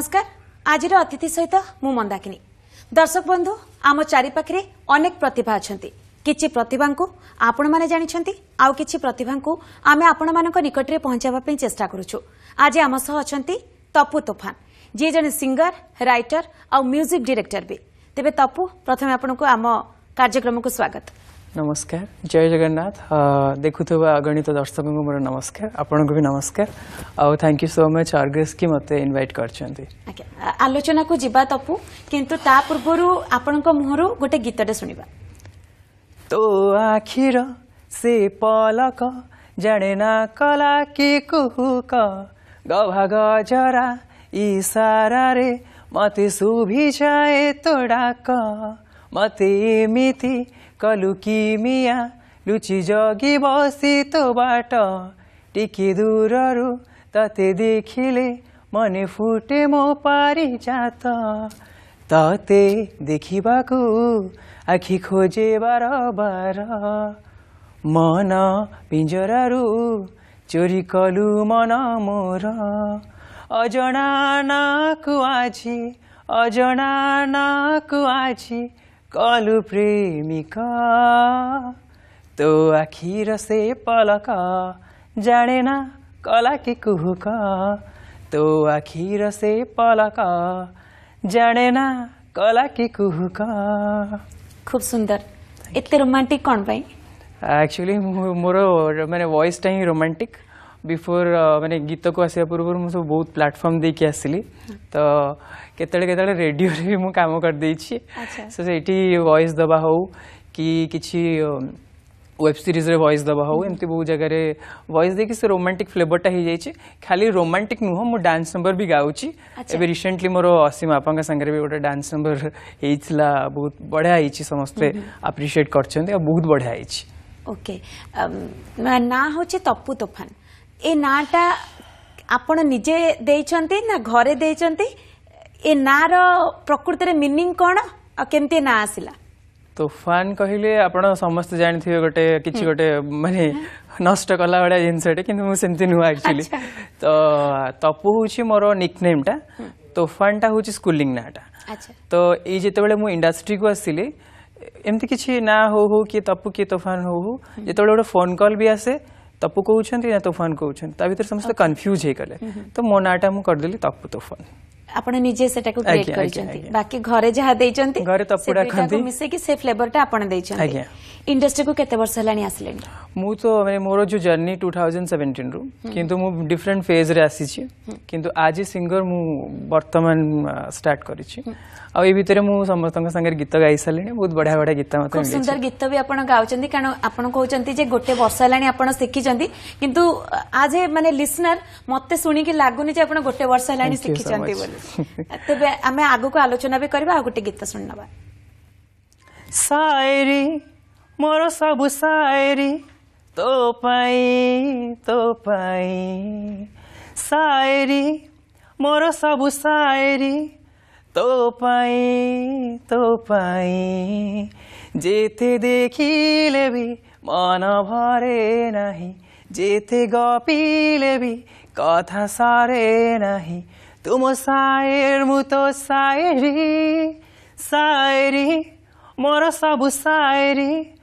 নমস্কার আজির অতিথি সহিত মু মন্দাকিনী দর্শক বন্ধু আম চারিপাখে অনেক প্রতিভা অনেক কিছু প্রতিভা আপনার জাঁচান আউ কিছু প্রতিভা আমি আপনার নিকটে পৌঁছাওয়া চেষ্টা করুছু আজ আমস অনেক তপু তোফান যে জন সিঙ্গর রাইটর আউ মিউজিক ডিরেক্টর বি তেবে তপু প্রথমে আপনার আম কার্যক্রমকে স্বাগত नमस्कार जय जगन्नाथ देखुवा अगणित दर्शक को मोर नमस्कार आपण को भी नमस्कार आउ थैंक यू सो मच अर्ग्रेस की मते इनवाइट कर आलोचना को जीवा तपू किंतु ता पूर्वरु आपण को मुहरु गोटे गीतटे सुनिबा तो आखिर से पलक जाने ना कला की कुहुक गभा गजरा इशारा रे मते सुभि जाए तोडाक मते मिती କଲୁକି ମିଆଁ ଲୁଚି ଜଗି ବସି ତୋ ବାଟ ଟିକି ଦୂରରୁ ତତେ ଦେଖିଲେ ମନେ ଫୁଟେ ମୋ ପାରି ଜାତ ତତେ ଦେଖିବାକୁ ଆଖି ଖୋଜେ ବାର ବାର ମନ ପିଞ୍ଜରାରୁ ଚୋରି କଲୁ ମନ ମୋର ଅଜଣା ନାକୁ ଆଜି ଅଜଣା ନାକୁ ଆଜି कलु प्रेमिका तो आखिर से पलक जाने ना कला के कुहक तो आखिर से पलक जाने ना कला के कुहक खूब सुंदर इतने रोमांटिक कौन भाई एक्चुअली मोर मैंने voice time romantic before uh, मैंने गीत को आसा पूर्व मुझे सब बहुत प्लाटफर्म देखी आसली तो केतले रेडियो रे भी मु काम कर दी सो से वॉइस दबा हो कि किसी वेब सीरीज रे वॉइस दबा हो हम्म। एम बहुत जगह रे वॉइस कि से रोमांटिक फ्लेवर टा हो जाए खाली रोमांटिक नुह मु डांस नंबर भी गाँच अच्छा। रिसेंटली मोर असीम आपा सांगे भी गोटे डांस नंबर होता बहुत बढ़िया हो समस्ते आप्रिसीएट कर बहुत बढ़िया ओके ना हूँ तपू तोफान निजे ना घरे ए प्रकृति रे मीनिंग कौन के ना आसला तोफान कहले समस्त जानते गोटे कि गोटे मान नष्ट कला भाया जिनसटे कि एक्चुअली तो तपु हूँ मोर निकनेम तो तोफान टा स्कूलिंग नाटा तो ये जिते बड़े मुझे इंडस्ट्री को आसली एमती किसी ना हो हो किए तपू किए तोफान हो हो जिते गोटे फोन कल भी आसे तपू कौन कहते तोफान कहते समस्त कन्फ्यूज हो गले तो मो नाटा मुझे करदेली तपु तोफान ଆପଣ ନିଜେ ସେଟାକୁ କ୍ରିଏଟ୍ କରିଛନ୍ତି ବାକି ଘରେ ଯାହା ଦେଇଛନ୍ତି ଘରେ ତପୁଡ଼ା ଖାନ୍ତି ମିଶେଇକି ସେ ଫ୍ଲେଭରଟା ଆପଣ ଦେଇଛନ୍ତି ଆଜ୍ଞା ଇଣ୍ଡଷ୍ଟ୍ରିକୁ କେତେ ବର୍ଷ ହେଲାଣି ଆସିଲେଣି ମୁଁ ତ ମାନେ ମୋର ଯୋଉ ଜର୍ଣ୍ଣି ଟୁ ଥାଉଜେଣ୍ଡ ସେଭେଣ୍ଟିନ୍ରୁ କିନ୍ତୁ ମୁଁ ଡିଫରେଣ୍ଟ ଫେଜ୍ରେ ଆସିଛି କିନ୍ତୁ ଆଜି ସିଙ୍ଗର ମୁଁ ବର୍ତ୍ତମାନ ଷ୍ଟାର୍ଟ କରିଛି ଆଉ ଏ ଭିତରେ ମୁଁ ସମସ୍ତଙ୍କ ସାଙ୍ଗରେ ଗୀତ ଗାଇ ସାରିଲିଣି ବହୁତ ବଢିଆ ବଢିଆ ଗୀତ ମୋତେ ସୁନ୍ଦର ଗୀତ ବି ଆପଣ ଗାଉଛନ୍ତି କାରଣ ଆପଣ କହୁଛନ୍ତି ଯେ ଗୋଟେ ବର୍ଷ ହେଲାଣି ଆପଣ ଶିଖିଛନ୍ତି କିନ୍ତୁ ଆଜ୍ ଏ ମାନେ ଲିସନର ମତେ ଶୁଣିକି ଲାଗୁନି ଯେ ଆପଣ ଗୋଟେ ବର୍ଷ ହେଲାଣି ଶିଖିଛନ୍ତି ବୋଲି ତେବେ ଆମେ ଆଗକୁ ଆଲୋଚନା ବି କରିବା ଆଉ ଗୋଟେ ଗୀତ ଶୁଣିନେବା ସାଏରୀ ମୋର ସବୁ ସାଏରୀ ତୋ ପାଇଁ ତୋ ପାଇଁ ସାଏରୀ ମୋର ସବୁ ସାଏରୀ তো পাই তো পাই যেতে দেখিলে বি মন ভরে নাহি যেতে গপিলে বি কথা সারে নাহি Tumo sair muto sairi sairi moro sabu sairi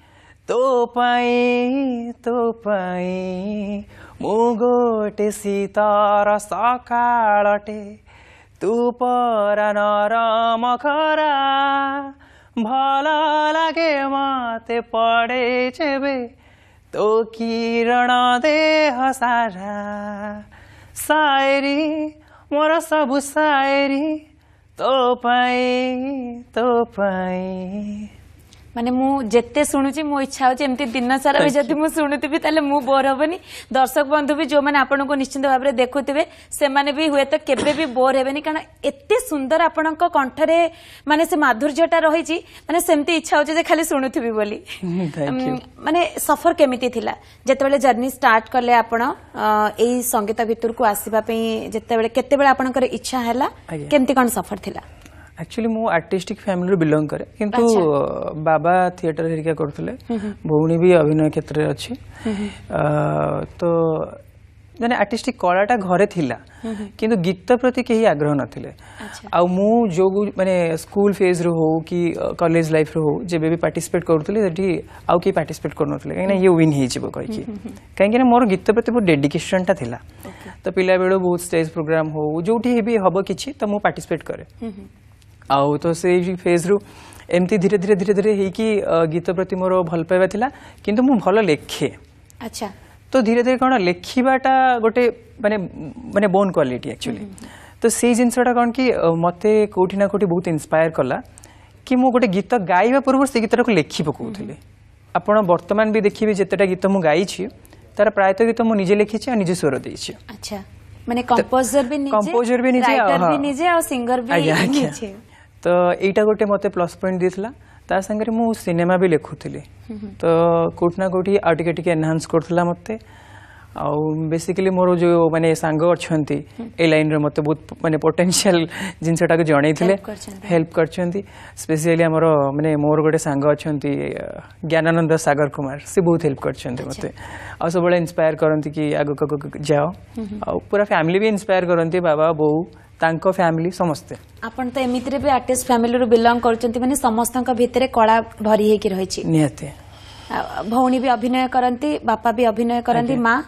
to pai to pai মুগোটে শীতর সকালটে তু পরা নরম খরা ভাল লাগে মতে পড়ে যেবে তো কিরণ দেহ সারা সায়রী Mora busairi, topai, topai. ମାନେ ମୁଁ ଯେତେ ଶୁଣୁଛି ମୋ ଇଚ୍ଛା ହେଉଛି ଏମିତି ଦିନ ସାରା ବି ଯଦି ମୁଁ ଶୁଣୁଥିବି ତାହେଲେ ମୁଁ ବୋର୍ ହେବନି ଦର୍ଶକ ବନ୍ଧୁ ବି ଯେଉଁମାନେ ଆପଣଙ୍କୁ ନିଶ୍ଚିନ୍ତ ଭାବରେ ଦେଖୁଥିବେ ସେମାନେ ବି ହୁଏତ କେବେ ବି ବୋର୍ ହେବେନି କାରଣ ଏତେ ସୁନ୍ଦର ଆପଣଙ୍କ କଣ୍ଠରେ ମାନେ ସେ ମାଧୁର୍ଯ୍ୟଟା ରହିଛି ମାନେ ସେମିତି ଇଚ୍ଛା ହେଉଛି ଯେ ଖାଲି ଶୁଣୁଥିବି ବୋଲି ମାନେ ସଫର କେମିତି ଥିଲା ଯେତେବେଳେ ଜର୍ଣ୍ଣି ଷ୍ଟାର୍ଟ କଲେ ଆପଣ ଏଇ ସଙ୍ଗୀତ ଭିତରକୁ ଆସିବା ପାଇଁ ଯେତେବେଳେ କେତେବେଳେ ଆପଣଙ୍କର ଇଚ୍ଛା ହେଲା କେମିତି କ'ଣ ସଫର ଥିଲା एक्चुअली ମୁଁ ଆର୍ଟିଷ୍ଟିକ୍ ଫ୍ୟାମିଲିରୁ ବିଲଂ କରେ କିନ୍ତୁ ବାବା ଥିଏଟର ହେରିକା କରୁଥିଲେ ଭଉଣୀ ବି ଅଭିନୟ କ୍ଷେତ୍ରରେ ଅଛି ତ ମାନେ ଆର୍ଟିଷ୍ଟିକ୍ କଳାଟା ଘରେ ଥିଲା କିନ୍ତୁ ଗୀତ ପ୍ରତି କେହି ଆଗ୍ରହ ନଥିଲେ ଆଉ ମୁଁ ଯୋଉ ମାନେ ସ୍କୁଲ ଫେଜ୍ରୁ ହଉ କି କଲେଜ ଲାଇଫ୍ରୁ ହଉ ଯେବେ ବି ପାର୍ଟିସିପେଟ୍ କରୁଥିଲି ସେଠି ଆଉ କେହି ପାର୍ଟିସିପେଟ୍ କରୁନଥିଲେ କାହିଁକିନା ଇଏ ୱିନ୍ ହେଇଯିବ କହିକି କାହିଁକିନା ମୋର ଗୀତ ପ୍ରତି ବହୁତ ଡେଡିକେସନ୍ଟା ଥିଲା ତ ପିଲାବେଳୁ ବହୁତ ଷ୍ଟେଜ୍ ପ୍ରୋଗ୍ରାମ୍ ହଉ ଯୋଉଠି ବି ହବ କିଛି ତ ମୁଁ ପାର୍ଟିସିପେଟ୍ କରେ ଆଉ ତ ସେଇ ଫେଜ୍ରୁ ଏମିତି ଧୀରେ ଧୀରେ ଧୀରେ ଧୀରେ ହେଇକି ଗୀତ ପ୍ରତି ମୋର ଭଲ ପାଇବା ଥିଲା କିନ୍ତୁ ମୁଁ ଭଲ ଲେଖେ ଆଚ୍ଛା ତ ଧୀରେ ଧୀରେ କ'ଣ ଲେଖିବାଟା ଗୋଟେ ମାନେ ମାନେ ବୋନ୍ କ୍ୱାଲିଟି ଆକ୍ଚୁଆଲି ତ ସେଇ ଜିନିଷଟା କ'ଣ କି ମୋତେ କେଉଁଠି ନା କେଉଁଠି ବହୁତ ଇନ୍ସପାୟାର କଲା କି ମୁଁ ଗୋଟେ ଗୀତ ଗାଇବା ପୂର୍ବରୁ ସେ ଗୀତଟାକୁ ଲେଖି ପକାଉଥିଲି ଆପଣ ବର୍ତ୍ତମାନ ବି ଦେଖିବେ ଯେତେଟା ଗୀତ ମୁଁ ଗାଇଛି ତାର ପ୍ରାୟତଃ ଗୀତ ମୁଁ ନିଜେ ଲେଖିଛି ଆଉ ନିଜେ ସ୍ୱର ଦେଇଛି ଆଚ୍ଛା ମାନେ କମ୍ପୋଜର ବି ନିଜେ କମ୍ପୋଜର ବି ନିଜେ ରାଇଟର ବି ନିଜେ ଆଉ ସିଙ୍ଗର ବି ନିଜେ तो यही गोटे मत प्लस पॉइंट दी दीता तांग सिनेमा भी लिखुली तो कौटना कौट आगे एनहांस कर आउ बेसिकली मोर जो मानते सांग अच्छा ये हम्म। लाइन रे मत बहुत मानते पोटेनसीआल जिनसटा जन हेल्प कर स्पेशली आम मैंने मोर गोटे सांग अच्छा ज्ञानानंद सगर कुमार सी बहुत हेल्प कर सब इन्सपायर करती कि आग जाओ आ फैमिली भी इन्सपायर करती बाबा बो तांको फैमिली समस्ते आपण त एमितरे बे आर्टिस्ट फैमिली रु बिलोंग करचंती माने समस्तक भितरे कला भरी हेकि रहिछि नेते भौनी भी अभिनय करंती बापा भी अभिनय करंती मां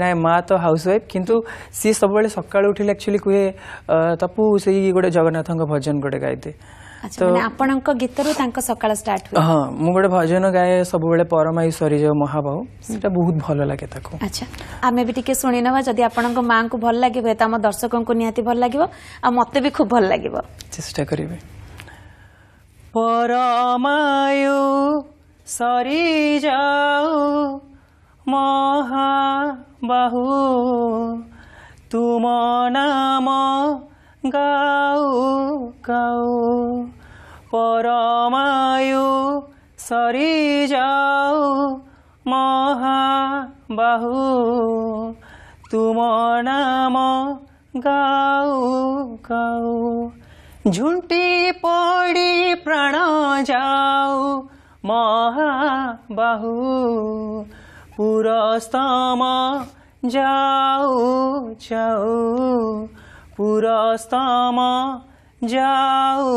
ना माँ तो हाउसवाइफ किंतु सी सब सका उठिले एक्चुअली कहे तपू से गोटे जगन्नाथ भजन गोटे गायदे ଆପଣଙ୍କ ଗୀତରୁ ତାଙ୍କ ସକାଳ ଷ୍ଟାର୍ଟ ହୁଏ ହଁ ମୁଁ ଗୋଟେ ଭଜନ ଗାଏ ସବୁବେଳେ ପରମାୟୁ ସରିଯାଉ ମହାବାହୁ ସେଟା ବହୁତ ଭଲ ଲାଗେ ତାକୁ ଆଚ୍ଛା ଆମେ ବି ଟିକେ ଶୁଣି ନବା ଯଦି ଆପଣଙ୍କ ମାଆଙ୍କୁ ଭଲ ଲାଗିବ ହେତ ଆମ ଦର୍ଶକଙ୍କୁ ନିହାତି ଭଲ ଲାଗିବ ଆଉ ମତେ ବି ଖୁବ ଭଲ ଲାଗିବ ଚେଷ୍ଟା କରିବି ପରମାୟୁ ସରିଯାଉ ମହାବାହୁ ତୁମ ନାମ গাও গাও পরমায়ু সরি যাও মহাবাহু তুম নাম গাও গাও ঝুঁটি পড়ি প্রাণ যাও মহাবাহু পুরস্তম যাও যাও पुरस्तामा जाऊ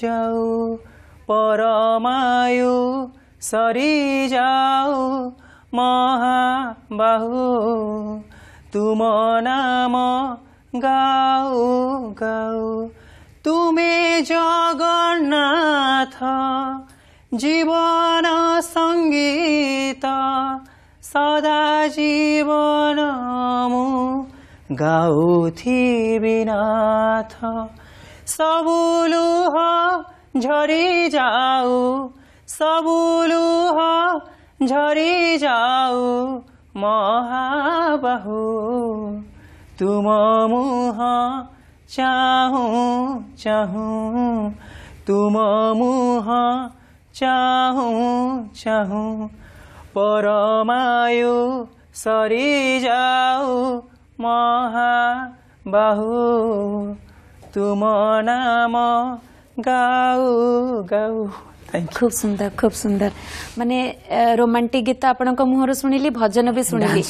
जाऊ परमायु सरी जाऊ महाबाहु तुम नाम गाऊ गाऊ तुमे जगन्नाथ जीवन सङ्गीत सदा जीवनमु गाथ सबुलूह झरी जाऊ सबुलूह झरी जाऊ महाबहु तुम मुह चाहू चाहू तुम मुह चाहू चाहू परमायु सरी जाऊ মহাবাহু তুম নাম গাউ গাউ খুব সুন্দর খুব সুন্দর মানে রোমান্টিক গীত আপনার মুহর শুণিলি ভজন বি শুণিলি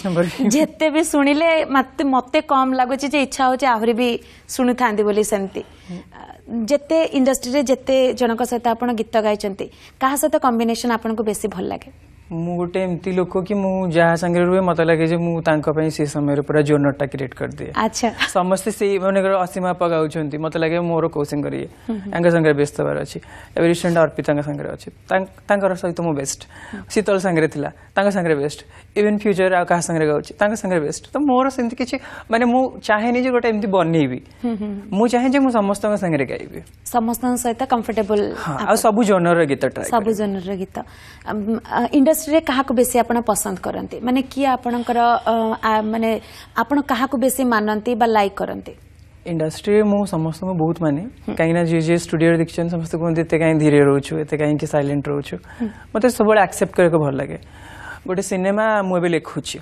যেতে বি শুণিলে মতো মতো কম লাগুছি যে ইচ্ছা হচ্ছে আহরি বি শুণু থাকে বলে সেমতি যেতে ইন্ডস্ট্রি যেতে জনক সহ আপনার গীত গাইছেন কাহা সহ কম্বিনেসন আপনার বেশি ভাল লাগে गोटे एमती लोक कि रुए मत लगे मुझे समय पूरा जोनर टा क्रिएट कर दिए अच्छा समस्त असीमा पा गाँव मत लगे मोर कौशन करेंगे व्यस्त हो रही रिसेंट अर्पिता अच्छी सहित मो बेस्ट शीतल सांगे सांगे बेस्ट इवेन फ्यूचर आगे गाँव बेस्ट तो मोर से किसी मानते चाहे गोटे एम बनि मुझे समस्त गायबी समस्त कम्फर्टेबल जोनर गीत सब जोनर गीत ଇଣ୍ଡଷ୍ଟ୍ରିରେ କାହାକୁ ବେଶୀ ଆପଣ ପସନ୍ଦ କରନ୍ତି ମାନେ କିଏ ଆପଣଙ୍କର ମାନେ ଆପଣ କାହାକୁ ବେଶୀ ମାନନ୍ତି ବା ଲାଇକ୍ କରନ୍ତି ଇଣ୍ଡଷ୍ଟ୍ରିରେ ମୁଁ ସମସ୍ତଙ୍କୁ ବହୁତ ମାନେ କାହିଁକିନା ଯିଏ ଯିଏ ଷ୍ଟୁଡ଼ିଓରେ ଦେଖିଛନ୍ତି ସମସ୍ତେ କୁହନ୍ତି ଏତେ କାହିଁ ଧୀରେ ରହୁଛୁ ଏତେ କାହିଁକି ସାଇଲେଣ୍ଟ ରହୁଛୁ ମୋତେ ସବୁବେଳେ ଆକ୍ସେପ୍ଟ କରିବାକୁ ଭଲ ଲାଗେ ଗୋଟେ ସିନେମା ମୁଁ ଏବେ ଲେଖୁଛି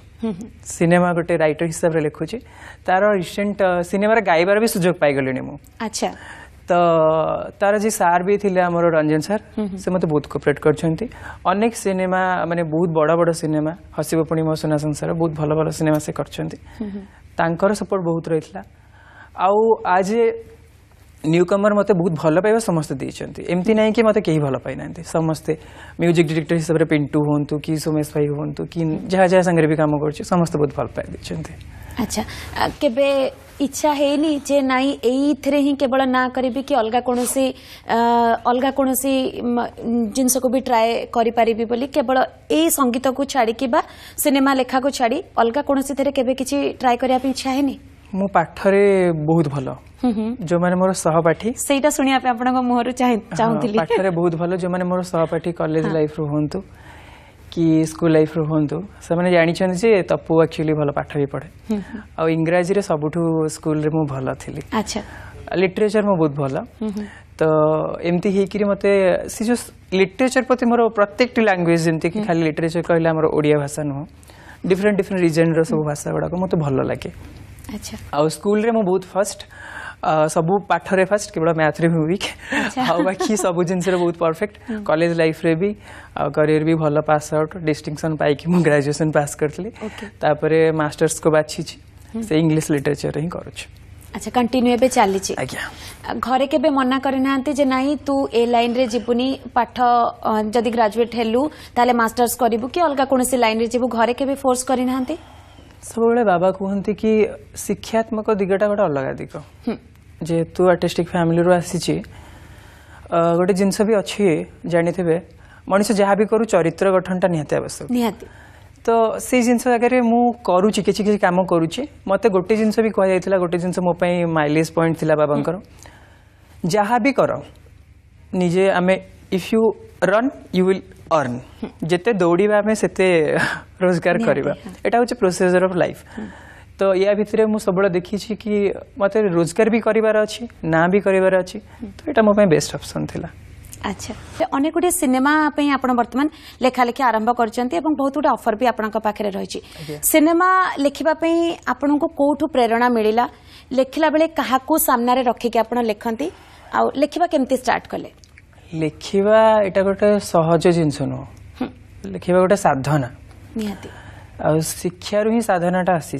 ସିନେମା ଗୋଟେ ରାଇଟର ହିସାବରେ ଲେଖୁଛି ତାର ରିସେଣ୍ଟ ସିନେମାର ଗାଇବାର ବି ସୁଯୋଗ ପାଇଗଲିଣି ମୁଁ ଆଚ୍ଛା ତ ତାର ଯିଏ ସାର୍ ବି ଥିଲେ ଆମର ରଞ୍ଜନ ସାର୍ ସେ ମୋତେ ବହୁତ କୋପରେଟ୍ କରିଛନ୍ତି ଅନେକ ସିନେମା ମାନେ ବହୁତ ବଡ଼ ବଡ଼ ସିନେମା ହସିବ ପୁଣି ମୋ ସୁନା ସଂସାର ବହୁତ ଭଲ ଭଲ ସିନେମା ସେ କରିଛନ୍ତି ତାଙ୍କର ସପୋର୍ଟ ବହୁତ ରହିଥିଲା ଆଉ ଆଜ୍ ଏ ନ୍ୟୁ କମର୍ ମୋତେ ବହୁତ ଭଲ ପାଇବା ସମସ୍ତେ ଦେଇଛନ୍ତି ଏମିତି ନାହିଁ କି ମୋତେ କେହି ଭଲ ପାଇନାହାନ୍ତି ସମସ୍ତେ ମ୍ୟୁଜିକ୍ ଡିରେକ୍ଟର ହିସାବରେ ପିଣ୍ଟୁ ହୁଅନ୍ତୁ କି ସୋମେଶ ଭାଇ ହୁଅନ୍ତୁ କି ଯାହା ଯାହା ସାଙ୍ଗରେ ବି କାମ କରୁଛି ସମସ୍ତେ ବହୁତ ଭଲ ପାଇ ଦେଇଛନ୍ତି ଆଚ୍ଛା କେବେ इच्छा है ना ये केवल ना करी कि अलग कौन अलग कौन जिनस को भी ट्राए करवल यीत को छाड़ी बा सिनेमा लेखा को छाड़ी अलग कौन किसी ट्राए करने इच्छा है मु बहुत भल जो मैंने मोर सहपाठी सही मुहर चाहिए बहुत भल जो मैंने मोर सहपाठी कलेज लाइफ रु कि स्कूल लाइफ रु हूँ से जानते तपू एक्चुअली भल पाठ भी पढ़े आंग्राजी से सब स्कूल भल थी लिटरेचर मु बहुत भल तो एमती हो कि मत जो लिटरेचर प्रति मोर प्रत्येक लांगुएज जमी खाली लिटरेचर कहला ओडिया भाषा नुह डिफरेन्ट डिफरेन्ट रिजन रो भाषा गुड़ाक मतलब भल लगे अच्छा। स्कूल रे बहुत फर्स्ट सब पाठ से फास्ट केवल मैथ्रे भी विक् आ सब जिन बहुत परफेक्ट कलेज लाइफ रे भी अच्छा। करियर हम्म। भी भल पास आउट डिस्टिंगसन पाई मुझे ग्राजुएसन पास करपर्स को बाछी से इंग्लीश लिटरेचर हिं कर अच्छा कंटिन्यू एबे चली छी आज्ञा घरे केबे मना करिनांते जे नाही तू ए लाइन रे जिपुनी पाठ जदी ग्रेजुएट हेलु ताले मास्टर्स करिवु कि अलका कोनसी लाइन रे जेबु घरे केबे फोर्स करिनांते सबोले बाबा कहते कि शिक्षात्मक दिगटा गटा अलग दिगो जेहेतु आर्टिस्टिक फैमिली रू आसी गोटे जिनस भी अच्छी जानी मनुष्य जहाँ भी करूँ चरित्र गठन गठनटा आवश्यक तो से जिन जगह मुझे किसी किसी कम करुच्ची मत गोटे जिनस भी कह गोटे जिनस मोपाई माइलेज पॉइंट थी बाबा जहाँ भी कर निजे आम if you run you will earn जिते दौड़ा से रोजगार करवा यहाँ हूँ प्रोसेजर अफ लाइफ तो या भितर मुझे सब देखी कि मत रोजगार भी करार अच्छे ना भी करार तो यहाँ मोप बेस्ट अपसन था अच्छा अनेक गुट सिनेमा बर्तमान लेखालेखी आरंभ कर बहुत गुट अफर भी आपरे रही सिनेमा लिखापी आपण को प्रेरणा मिलला लिखला बेले क्या सामन रखिकी आप लिखा केमती स्टार्ट कले लिखा यहाँ गोटे सहज जिनस नुह लिखा गोटे साधना शिक्षा रू ही आसी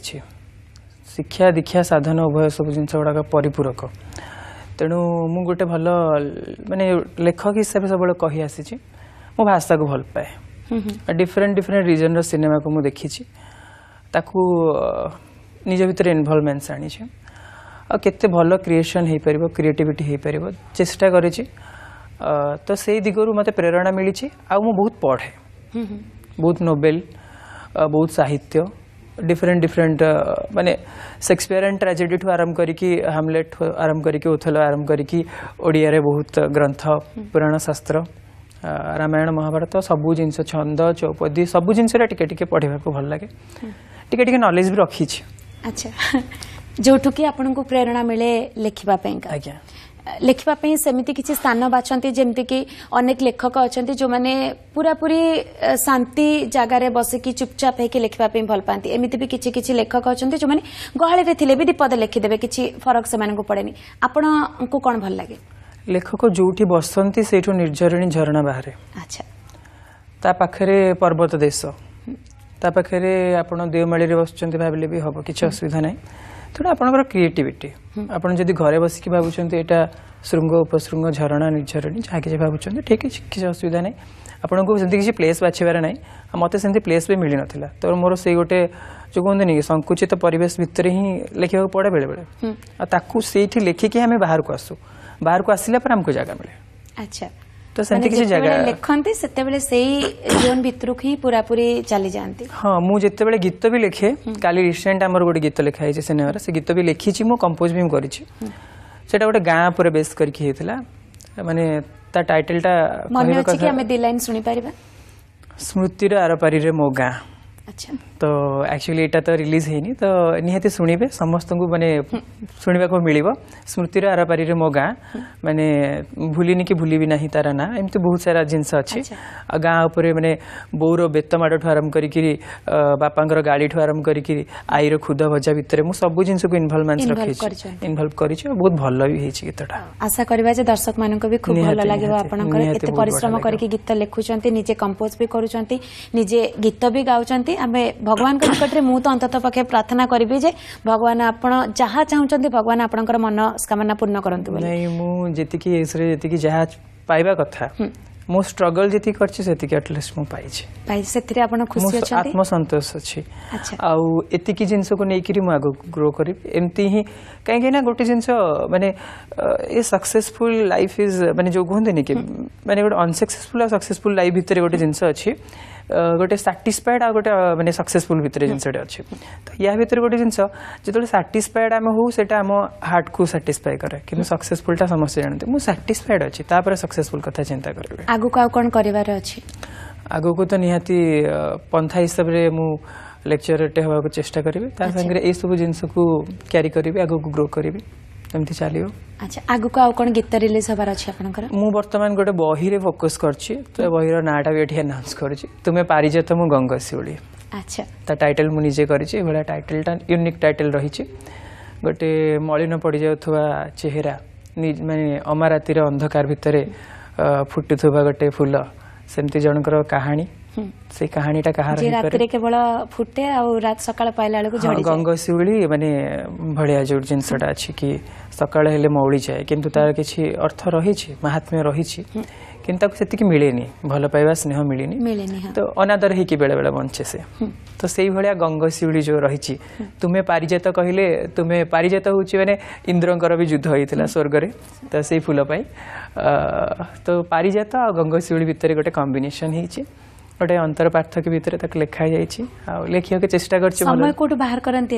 शिक्षा दीक्षा साधन उभय सब जिन गुड़ाक परिपूरक तेणु मु गोटे भल मान लेखक हिसाब से सब कही आसी मो भाषा को भल पाए डिफरेन्ट डिफरेन्ट रिजन रिनेमा को मुझे देखी निज भर इनभल्वमेन्स आनी केत भल क्रिएसन हो पार क्रिएटिविटी हो पार चेष्टा कर तो से दिग्वि मत प्रेरणा मिली आ पढ़े बहुत नोबेल बहुत साहित्य डिफरेंट डिफरेंट मानने सेक्सपियर एंड ट्राजेडी ठू आरंभ कर हमलेट आरंभ कर उथल आरंभ कर बहुत ग्रंथ पुराण शास्त्र रामायण महाभारत सब जिन छंद चौपदी सब जिन टे पढ़ाक भल लगे टिके टिके भी रखी अच्छा जो कि प्रेरणा मिले लिखिबा पेंका ଲେଖିବା ପାଇଁ ସେମିତି କିଛି ସ୍ଥାନ ବାଛନ୍ତି ଯେମିତିକି ଅନେକ ଲେଖକ ଅଛନ୍ତି ଯେଉଁମାନେ ପୁରାପୁରି ଶାନ୍ତି ଜାଗାରେ ବସିକି ଚୁପଚାପ୍ ହେଇକି ଲେଖିବା ପାଇଁ ଭଲ ପାଆନ୍ତି ଏମିତି ବି କିଛି କିଛି ଲେଖକ ଅଛନ୍ତି ଯେଉଁମାନେ ଗହଳିରେ ଥିଲେ ବି ଦିପଦ ଲେଖିଦେବେ କିଛି ଫରକ ସେମାନଙ୍କୁ ପଡ଼େନି ଆପଣଙ୍କୁ କ'ଣ ଭଲ ଲାଗେ ଲେଖକ ଯେଉଁଠି ବସନ୍ତି ସେଇଠୁ ନିର୍ଝରଣୀ ଝରଣା ବାହାରେ ଆଚ୍ଛା ତା ପାଖରେ ପର୍ବତ ଦେଶ ତା ପାଖରେ ଆପଣ ଦେଓମାଳିରେ ବସୁଛନ୍ତି ଭାବିଲେ ବି ହେବ କିଛି ଅସୁବିଧା ନାହିଁ तेनालीर क्रिएटिविटी आपड़ी घर बसिक भावुंत यहाँ श्रृंग उपशृंग झरणा निझरणी जहाँ किसी भावुं ठीक अच्छे किसी असुविधा ना आपन किसी प्लेस बाछबार ना मत से प्लेस भी मिल ना तो मोर से गोटे जो कहते नहीं संकुचित परेश भितरे लिखा पड़े बेले बेले हम्म। से लिखिकी आम बाहर को आसू बाहर को आसला जगह मिले अच्छा ତ ସେମିତି କିଛି ଜାଗା ଲେଖନ୍ତି ସେତେବେଳେ ସେଇ ଜୋନ୍ ଭିତରକୁ ହିଁ ପୁରାପୁରି ଚାଲି ଯାଆନ୍ତି ହଁ ମୁଁ ଯେତେବେଳେ ଗୀତ ବି ଲେଖେ କାଲି ରିସେଣ୍ଟ ଆମର ଗୋଟେ ଗୀତ ଲେଖା ହେଇଛି ସିନେମାରେ ସେ ଗୀତ ବି ଲେଖିଛି ମୁଁ କମ୍ପୋଜ ବି କରିଛି ସେଟା ଗୋଟେ ଗାଁ ଉପରେ ବେସ୍ କରିକି ହେଇଥିଲା ମାନେ ତା ଟାଇଟେଲଟା ମନେ ଅଛି କି ଆମେ ଦି ଲାଇନ୍ ଶୁଣିପାରିବା ସ୍ମୃତିର ଆରପାରିରେ ମୋ ଗାଁ ଆଚ୍ଛା ତ ଆକ୍ଚୁଆଲି ଏଇଟା ତ ରିଲିଜ୍ ହେଇନି ତ ନିହାତି ଶୁଣିବେ ସମସ୍ତଙ୍କୁ ମାନେ ଶୁଣିବାକୁ ମିଳିବ ସ୍ମୃତିର ଆରପାରିରେ ମୋ ଗାଁ ମାନେ ଭୁଲିନି କି ଭୁଲିବି ନାହିଁ ତାର ନାଁ ଏମିତି ବହୁତ ସାରା ଜିନିଷ ଅଛି ଆଉ ଗାଁ ଉପରେ ମାନେ ବୋଉର ବେତମାଡ଼ଠୁ ଆରମ୍ଭ କରିକିରି ବାପାଙ୍କର ଗାଡ଼ିଠୁ ଆରମ୍ଭ କରିକିରି ଆଈର ଖୁଦ ଭଜା ଭିତରେ ମୁଁ ସବୁ ଜିନିଷକୁ ଇନଭଲ୍ଭମେନ୍ସ ରଖିଛି ଇନଭଲ୍ଭ କରିଛି ଆଉ ବହୁତ ଭଲ ବି ହେଇଛି ଗୀତଟା ଆଶା କରିବା ଯେ ଦର୍ଶକମାନଙ୍କୁ ବି ଖୁବ ଭଲ ଲାଗିବ ଆପଣଙ୍କର ଏତେ ପରିଶ୍ରମ କରିକି ଗୀତ ଲେଖୁଛନ୍ତି ନିଜେ କମ୍ପୋଜ ବି କରୁଛନ୍ତି ନିଜେ ଗୀତ ବି ଗାଉଛନ୍ତି ଆମେ भगवान निकट में मुझे अंत पक्ष प्रार्थना करी भगवान आप जहाँ चाहते भगवान आप मनस्कामना पूर्ण करता मो ग्रो करिब एमति ही काहे सक्सेसफुल लाइफ इज माने जो अनसक्सेसफुल सक्सेसफुल लाइफ भितरे गोटी जिंस अछि गोटे साटिस्फाଏड ଆଉ ଗୋଟେ ମାନେ ସକ୍ସେସଫୁଲ୍ ଭିତରେ ଜିନିଷଟେ ଅଛି ତ ୟା ଭିତରେ ଗୋଟେ ଜିନିଷ ଯେତେବେଳେ ସାଟିସ୍ଫାଏଡ୍ ଆମେ ହଉ ସେଇଟା ଆମ ହାର୍ଟକୁ ସାଟିସ୍ଫାଏ କରେ କିନ୍ତୁ ସକ୍ସେସଫୁଲ୍ଟା ସମସ୍ତେ ଜାଣନ୍ତି ମୁଁ ସାଟିସ୍ଫାଏଡ୍ ଅଛି ତାପରେ ସକ୍ସେସଫୁଲ୍ କଥା ଚିନ୍ତା କରିବି ଆଗକୁ ଆଉ କ'ଣ କରିବାର ଅଛି ଆଗକୁ ତ ନିହାତି ପନ୍ଥା ହିସାବରେ ମୁଁ ଲେକ୍ଚରଟେ ହେବାକୁ ଚେଷ୍ଟା କରିବି ତା ସାଙ୍ଗରେ ଏଇସବୁ ଜିନିଷକୁ କ୍ୟାରି କରିବି ଆଗକୁ ଗ୍ରୋ କରିବି ଏମିତି ଚାଲିବ ଆଚ୍ଛା ଆଗକୁ ଆଉ କ'ଣ ଗୀତ ରିଲିଜ୍ ହେବାର ଅଛି ଆପଣଙ୍କର ମୁଁ ବର୍ତ୍ତମାନ ଗୋଟେ ବହିରେ ଫୋକସ୍ କରିଛି ତ ବହିର ନାଁଟା ବି ଏଠି ଆନାଉନ୍ସ କରୁଛି ତୁମେ ପାରିଜାତ ମୁଁ ଗଙ୍ଗଶିଉଳି ଆଚ୍ଛା ତା ଟାଇଟେଲ୍ ମୁଁ ନିଜେ କରିଛି ଏଭଳିଆ ଟାଇଟେଲ୍ଟା ୟୁନିକ୍ ଟାଇଟେଲ୍ ରହିଛି ଗୋଟେ ମଳିନ ପଡ଼ିଯାଉଥିବା ଚେହେରା ମାନେ ଅମାରାତିର ଅନ୍ଧକାର ଭିତରେ ଫୁଟୁଥିବା ଗୋଟେ ଫୁଲ ସେମିତି ଜଣଙ୍କର କାହାଣୀ से कहानी केवल फुटे गंगशिवली मानते भाया जो जिन अच्छी सका मौली जाए कि तार किसी अर्थ रही महात्म्य रही कि मिले भल पाइवा स्नेह मिले तो अनादर हो बेले बेले बचे से तो से भाया गंगशिवली जो रही तुम्हें पारिजात कहले तुम्हें पारिजात हूँ मैंने इंद्र भी युद्ध होता स्वर्ग में तो से फुलाई तो पारिजात आ गंगशिवली भितर गोटे कम्बेसन होती गोटे अंतर पार्थक्य भितर तक लिखा जाए आउ लेखिया कर बाहर करनती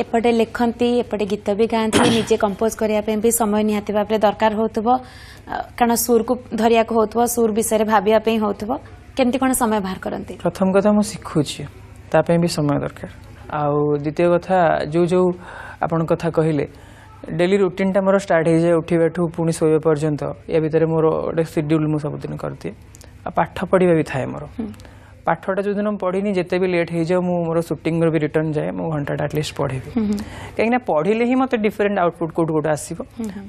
एपटे लेखनती एपटे गीत भी गांती निजे कंपोज करिया पे भी समय निहाते बापरे दरकार हो कारण सुर को धरिया को होतबो सुर विषय रे भाबिया पे समय बाहर करनती प्रथम कथा मु सिखु भी समय दरकार आउ द्वितीय कथा जो जो आपन कथा कहिले डेली रुटीन मोर स्टार्ट हो जाए उठी बैठू पुणी सोय पर्यंत ए भितरे मोर शेड्यूल मु सब दिन करती ଆଉ ପାଠ ପଢ଼ିବା ବି ଥାଏ ମୋର ପାଠଟା ଯେଉଁଦିନ ମୁଁ ପଢ଼ିନି ଯେତେ ବି ଲେଟ୍ ହେଇଯାଉ ମୁଁ ମୋର ସୁଟିଂରୁ ବି ରିଟର୍ନ ଯାଏ ମୁଁ ଘଣ୍ଟାଟା ଆଟଲିଷ୍ଟ ପଢ଼ିବି କାହିଁକିନା ପଢ଼ିଲେ ହିଁ ମୋତେ ଡିଫରେଣ୍ଟ ଆଉଟପୁଟ୍ କେଉଁଠୁ କେଉଁଠୁ ଆସିବ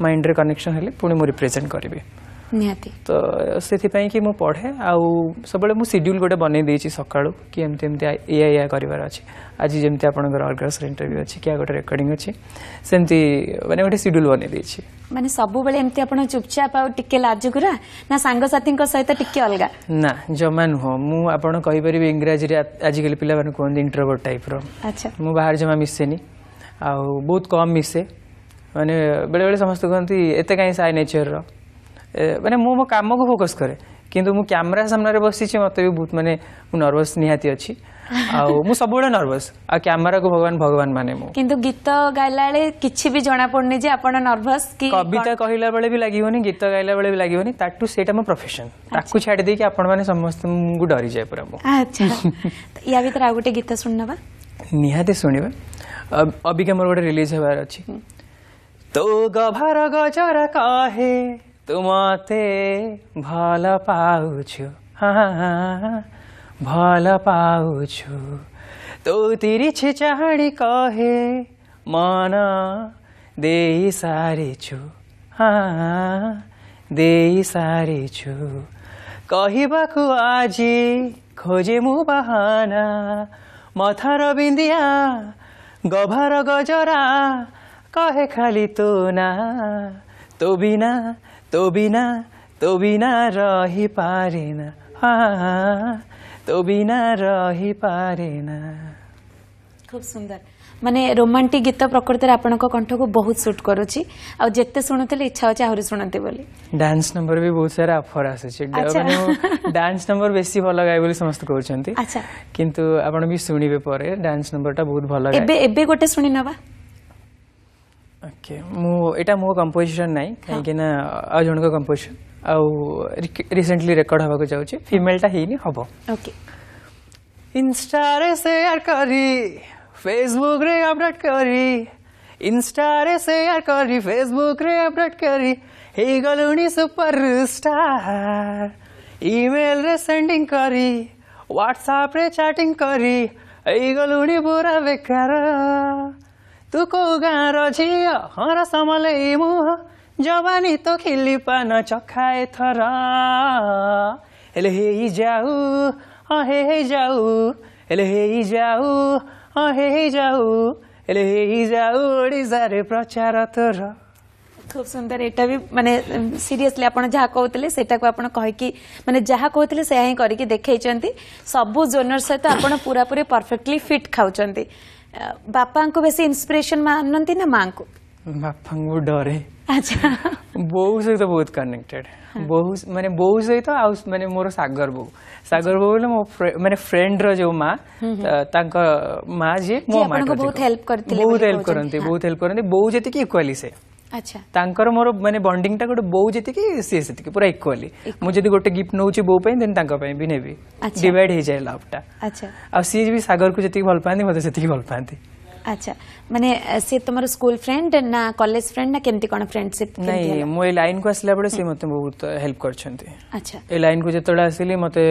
ମାଇଣ୍ଡରେ କନେକ୍ସନ୍ ହେଲେ ପୁଣି ମୁଁ ରିପ୍ରେଜେଣ୍ଟ କରିବି ନିହାତି ତ ସେଥିପାଇଁ କି ମୁଁ ପଢ଼େ ଆଉ ସବୁବେଳେ ମୁଁ ସିଡ୍ୟୁଲ୍ ଗୋଟେ ବନେଇ ଦେଇଛି ସକାଳୁ କି ଏମିତି ଏମିତି ଏଇଆ ଏଇଆ କରିବାର ଅଛି ଆଜି ଯେମିତି ଆପଣଙ୍କର ଅର୍ଗାସର ଇଣ୍ଟରଭ୍ୟୁ ଅଛି କି ଆଉ ଗୋଟେ ରେକର୍ଡିଂ ଅଛି ସେମିତି ମାନେ ଗୋଟେ ସିଡ୍ୟୁଲ୍ ବନେଇ ଦେଇଛି ମାନେ ସବୁବେଳେ ଏମିତି ଆପଣ ଚୁପଚାପ ଆଉ ଟିକେ ଲାଜୁଗୁରା ନା ସାଙ୍ଗସାଥୀଙ୍କ ସହିତ ଟିକେ ଅଲଗା ନା ଜମା ନୁହଁ ମୁଁ ଆପଣ କହିପାରିବି ଇଂରାଜୀରେ ଆଜିକାଲି ପିଲାମାନେ କୁହନ୍ତି ଇଣ୍ଟ୍ରୋଭର୍ଟ ଟାଇପ୍ର ଆଚ୍ଛା ମୁଁ ବାହାରେ ଜମା ମିଶେନି ଆଉ ବହୁତ କମ୍ ମିଶେ ମାନେ ବେଳେବେଳେ ସମସ୍ତେ କୁହନ୍ତି ଏତେ କାହିଁ ସାଇ ନେଚର୍ର मैंने मो मो कम को फोकस करे किंतु मु कैमरा सामने बसी मत भी बहुत मानते नर्भस निहाती अच्छी सब नर्भस आ कैमेरा को भगवान भगवान माने मु किंतु गीत गाला कि भी जना पड़े नर्भस कविता कहला बेले भी लगे गीत गाइला बेले भी लगे से मो प्रफेसन ताकू छाड़ देखिए आपने समस्त मुझे डरी जाए पूरा या भर आगे गीत शुणा निहाते शुणा अबिका मोर गोटे रिलीज हबार तो गभार गचर कहे ତୁମତେ ଭଲ ପାଉଛୁ ଭଲ ପାଉଛୁ ତୁ ତିରିଛି ଚାହାଣି କହେ ମନ ଦେଇସାରିଛୁ ଦେଇସାରିଛୁ କହିବାକୁ ଆଜି ଖୋଜେ ମୁଁ ବାହାନା ମଥାର ବିନ୍ଦିଆ ଗଭାର ଗଜରା କହେ ଖାଲି ତୁ ନା ତୁ ବିନା তবিনা তবিনা রহি পারে না তবিনা রহি পারে না খুব সুন্দর মানে রোমান্টিক গীত প্রকৃতির আপনার কণ্ঠকে বহু সুট করুছি আর যেতে শুণুলে ইচ্ছা হচ্ছে আহরি শুণতে বলে ডান্স নম্বর বি বহু সারা অফর আসুছে ডান্স নম্বর বেশি ভালো গায়ে বলে সমস্ত কହୁଛନ୍ତି আচ্ছা কিন্তু আপনার বি শুনিবে পরে ডান্স নম্বরটা বহু ভালো গায় এবে এবে গোটে শুনি নবা ଓକେ ମୁଁ ଏଇଟା ମୋ କମ୍ପୋଜିସନ୍ ନାହିଁ କାହିଁକିନା ଆଉ ଜଣଙ୍କ କମ୍ପୋଜିସନ୍ ଆଉ ରିସେଣ୍ଟଲି ରେକର୍ଡ ହେବାକୁ ଯାଉଛି ଫିମେଲଟା ହେଇନି ହବ ଓକେ ଇନଷ୍ଟାରେ ସେୟାର କରି ଫେସବୁକରେ ଅପଲୋଡ଼ କରି ଇନଷ୍ଟାରେ ସେୟାର କରି ଫେସବୁକରେ ଅପଲୋଡ଼ କରି ହେଇଗଲୁଣି ସୁପର ଷ୍ଟାର ଇମେଲରେ ସେଣ୍ଡିଂ କରି ହ୍ୱାଟ୍ସଆପ୍ରେ ଚାଟିଂ କରି ହେଇଗଲୁଣି ପୁରା ବେକାର तुकोगा रझिय हर समलै मोह जवानी तो खिली पान चखाए थर हेले हे जाऊ हे हे जाऊ हेले हे जाऊ हे हे जाऊ हेले हे जाऊ ओडिଶାରେ ପ୍ରଚାର ତୋର খুব সুন্দর এটা বি মানে সিরিয়াসলি আপনার যা কৌলে সেটাকে আপনার কী মানে যা কৌলে সেয়া হি করি দেখাইছেন সবু জোনর সহ আপনার পুরাপুরি পরফেক্টলি ফিট খাওছেন ବାପାଙ୍କୁ ବେଶୀ ଇନ୍ସପିରେସନ୍ ମାନନ୍ତି ନା ମାଙ୍କୁ ବାପାଙ୍କୁ ଡରେ ଆଚ୍ଛା ବୋଉ ସହିତ ବହୁତ କନେକ୍ଟେଡ୍ ବୋଉ ମାନେ ବୋଉ ସହିତ ଆଉ ମାନେ ମୋର ସାଗର ବୋଉ ସାଗର ବୋଉ ବୋଲେ ମୋ ମାନେ ଫ୍ରେଣ୍ଡର ଯୋଉ ମା ତାଙ୍କ ମା ଯିଏ ମୋ ମା ବହୁତ ହେଲ୍ପ କରନ୍ତି ବହୁତ ହେଲ୍ପ କରନ୍ତି ବୋଉ ଯେତିକି ଇକ୍ୱାଲି ସେ अच्छा मोर मैंने बंडिंग बोउ जी सी पूरा इक्वाली मुझे गोटे गिफ्ट नौ बोपाई देन भी ने डिड हो जाए लवटा सी भी सगर को भल पाती मतलब भल पाती अच्छा माने से तुम्हारे स्कूल फ्रेंड ना कॉलेज फ्रेंड ना केमती कोन फ्रेंडशिप के नहीं मो ए लाइन को आसला बडे से मते बहुत हेल्प करछंती अच्छा ए लाइन को जतला आसीली मते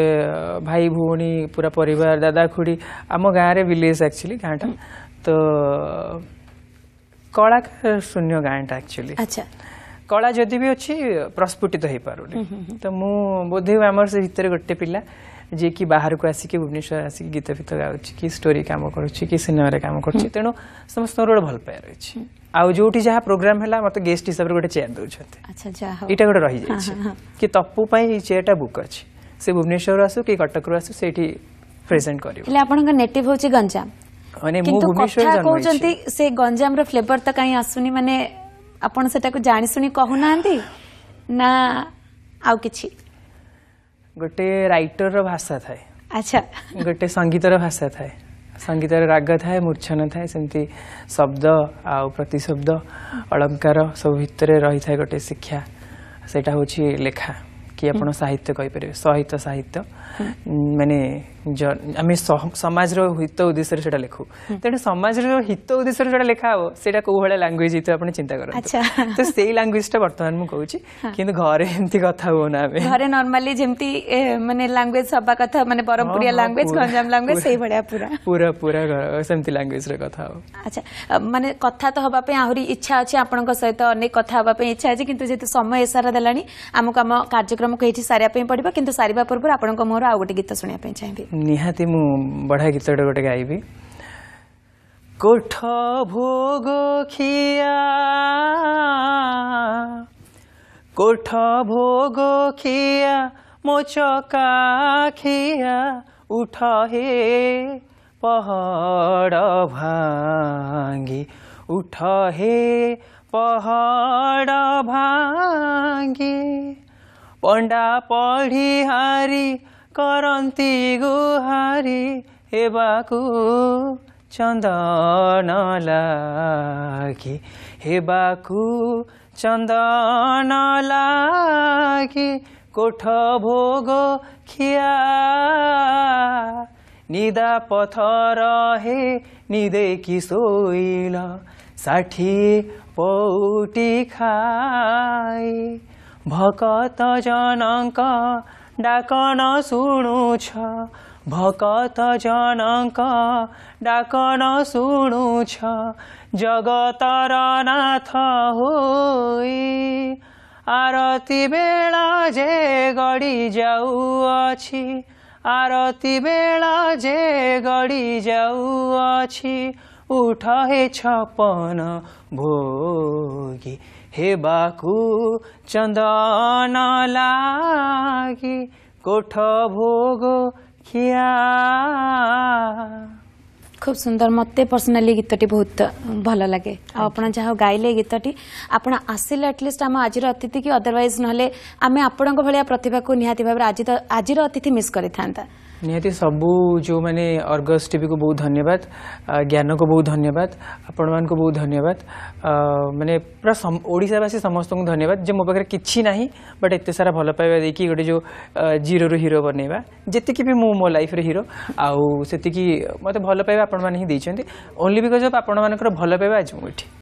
भाई भूणी पूरा परिवार दादा खुडी हम गांरे विलेज एक्चुअली गांटा तो କଳା ଶୂନ୍ୟ ଗାଁଟା ଆକ୍ଚୁଆଲି ଆଚ୍ଛା କଳା ଯଦି ବି ଅଛି ପ୍ରସ୍ଫୁଟିତ ହେଇପାରୁନି ତ ମୁଁ ବୋଧେ ଆମର ସେ ଭିତରେ ଗୋଟେ ପିଲା ଯିଏକି ବାହାରକୁ ଆସିକି ଭୁବନେଶ୍ୱର ଆସିକି ଗୀତ ଫିତ ଗାଉଛି କି ଷ୍ଟୋରି କାମ କରୁଛି କି ସିନେମାରେ କାମ କରୁଛି ତେଣୁ ସମସ୍ତଙ୍କର ଗୋଟେ ଭଲ ପାଇବା ରହିଛି ଆଉ ଯୋଉଠି ଯାହା ପ୍ରୋଗ୍ରାମ ହେଲା ମୋତେ ଗେଷ୍ଟ ହିସାବରେ ଗୋଟେ ଚେୟାର ଦେଉଛନ୍ତି ଏଇଟା ଗୋଟେ ରହିଯାଇଛି କି ତପୁ ପାଇଁ ଏଇ ଚେୟାରଟା ବୁକ୍ ଅଛି ସେ ଭୁବନେଶ୍ୱରରୁ ଆସୁ କି କଟକରୁ ଆସୁ ସେଇଠି ପ୍ରେଜେଣ୍ଟ କରିବ ହେଲେ ଆପଣଙ୍କ ନେଟିଭ୍ ହେଉଛି ଗଞ୍ଜାମ মানে কিন্তু কথা কହୁଛନ୍ତି ସେ ଗଞ୍ଜାମର ଫ୍ଲେଭର ତ କାହିଁ ଆସୁନି ମାନେ ଆପଣ ସେଟାକୁ ଜାଣିଶୁଣି କହୁନାହାନ୍ତି ନା ଆଉ କିଛି ଗୋଟେ ରାଇଟରର ଭାଷା ଥାଏ ଆଚ୍ଛା ଗୋଟେ ସଙ୍ଗୀତର ଭାଷା ଥାଏ ସଙ୍ଗୀତର ରାଗ ଥାଏ ମୂର୍ଚ୍ଛନ ଥାଏ ସେମିତି ଶବ୍ଦ ଆଉ ପ୍ରତିଶବ୍ଦ ଅଳଙ୍କାର ସବୁ ଭିତରେ ରହିଥାଏ ଗୋଟେ ଶିକ୍ଷା ସେଇଟା ହେଉଛି ଲେଖା କି ଆପଣ ସାହିତ୍ୟ କହିପାରିବେ ସହିତ ସାହିତ୍ୟ ମାନେ ଆମେ ସମାଜର ହିତ ଉଦ୍ଦେଶ୍ୟରେ ସେଟା ଲେଖୁ ତେଣୁ ସମାଜର ହିତ ଉଦ୍ଦେଶ୍ୟରେ ସେଟା ଲେଖା ହବ ସେଇଟା କୋଉ ଭଳିଆ ଲାଙ୍ଗୁଏଜ ହେଇଥିବ ଆପଣ ଚିନ୍ତା କରନ୍ତୁ ତ ସେଇ ଲାଙ୍ଗୁଏଜଟା ବର୍ତ୍ତମାନ ମୁଁ କହୁଛି କିନ୍ତୁ ଘରେ ଏମିତି କଥା ହଉନା ଆମେ ଘରେ ନର୍ମାଲି ଯେମିତି ମାନେ ଲାଙ୍ଗୁଏଜ ହବା କଥା ମାନେ ବ୍ରହ୍ମପୁରିଆ ଲାଙ୍ଗୁଏଜ ଗଞ୍ଜାମ ଲାଙ୍ଗୁଏଜ ସେଇଭଳିଆ ପୁରା ପୁରା ପୁରା ସେମିତି ଲାଙ୍ଗୁଏଜରେ କଥା ହବ ଆଚ୍ଛା ମାନେ କଥା ତ ହବା ପାଇଁ ଆହୁରି ଇଚ୍ଛା ଅଛି ଆପଣଙ୍କ ସହିତ ଅନେକ କଥା ହବା ପାଇଁ ଇଚ୍ଛା ଅଛି କିନ୍ତୁ ଯେହେତୁ ସମୟ ଏସାରା ଦେଲାଣି ଆମକୁ ଆମ କାର୍ଯ୍ୟକ୍ରମ आमको ये सारे पड़े कि सारे पूर्व आप मोर आउ गोटे गीत शुणा चाहिए निहाती मुझ बढ़िया गीत गोटे गायबी कोठ भोग कोठ भोग मो चका खिया उठ हे पहाड़ भांगी उठ हे पहाड़ भांगी पण्डा पढी हारी करन्ती गुहारी हेबाकु चन्दन लागि हेबाकु चन्दन लागि कोठ भोग खिया निदा पथ रहे निदे कि सोइल साठी पौटी खाई भकत जनका डाकन सुणु छ भकत जनका डाकन सुणु छ जगतर नाथ होइ आरती बेला जे गडी जाऊ अछि आरती बेला जे गडी जाऊ अछि উঠা হে ছপন ভোগী হে বাকু চন্দন লাগি কোঠ ভোগ খিয়া খুব সুন্দর মতো পর্সনালি গীতটি বহুত ভাল লাগে আপনার যা গাইলে গীতটি আপনার আসলে আটলিস্ট আমার আজির অতিথি কি অদরওয়াইজ নহলে আমি আপনার ভাল প্রতিভা নিহতি ভাবে আজির অতিথি মিস করে থাকে निहाति सबु जो मैंने अर्गस टी को बहुत धन्यवाद ज्ञान को बहुत धन्यवाद आपण मान को बहुत धन्यवाद मैंने पूरा ओडावासी समस्त को धन्यवाद जो मो पाखे कि ना बट एत सारा भल पाइबा देखिए गोटे जो जीरो रू हिरो बनवा जितक भी मुझ मो लाइफ हिरो आउ से मतलब भल पाइबा आपंट ओनली बिकज अफ आपर भल पाइबा आज मुझे